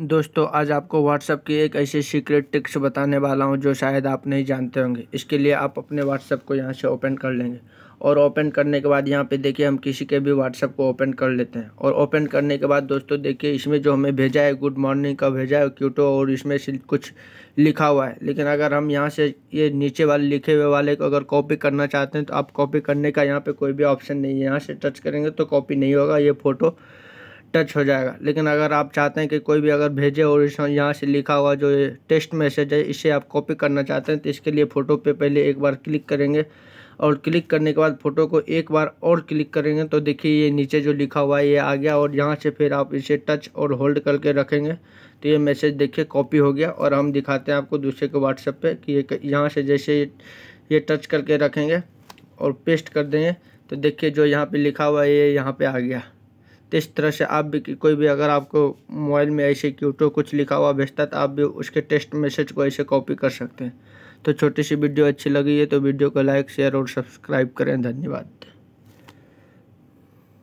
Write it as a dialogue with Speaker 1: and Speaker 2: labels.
Speaker 1: दोस्तों आज आपको व्हाट्सअप की एक ऐसी सीक्रेट टिक्स बताने वाला हूं जो शायद आप नहीं जानते होंगे इसके लिए आप अपने व्हाट्सअप को यहां से ओपन कर लेंगे और ओपन करने के बाद यहाँ पे देखिए हम किसी के भी व्हाट्सअप को ओपन कर लेते हैं और ओपन करने के बाद दोस्तों देखिए इसमें जो हमें भेजा है गुड मॉर्निंग का भेजा है क्यूटो और इसमें कुछ लिखा हुआ है लेकिन अगर हम यहाँ से ये नीचे वाले लिखे हुए वाले को अगर कॉपी करना चाहते हैं तो आप कॉपी करने का यहाँ पर कोई भी ऑप्शन नहीं है यहाँ से टच करेंगे तो कॉपी नहीं होगा ये फ़ोटो टच हो जाएगा लेकिन अगर आप चाहते हैं कि कोई भी अगर भेजे और यहाँ से लिखा हुआ जो टेक्स्ट मैसेज है इसे आप कॉपी करना चाहते हैं तो इसके लिए फ़ोटो पे पहले एक बार क्लिक करेंगे और क्लिक करने के बाद फ़ोटो को एक बार और क्लिक करेंगे तो देखिए ये नीचे जो लिखा हुआ है ये आ गया और यहाँ से फिर आप इसे टच और होल्ड करके रखेंगे तो ये मैसेज देखिए कॉपी हो गया और हम दिखाते हैं आपको दूसरे के व्हाट्सएप पर कि ये यहाँ से जैसे ये टच करके रखेंगे और पेस्ट कर देंगे तो देखिए जो यहाँ पे लिखा हुआ है ये यहाँ पे आ गया तो इस तरह से आप भी कोई भी अगर आपको मोबाइल में ऐसे क्यूटो कुछ लिखा हुआ भेजता तो आप भी उसके टेक्स्ट मैसेज को ऐसे कॉपी कर सकते हैं तो छोटी सी वीडियो अच्छी लगी है तो वीडियो को लाइक शेयर और सब्सक्राइब करें धन्यवाद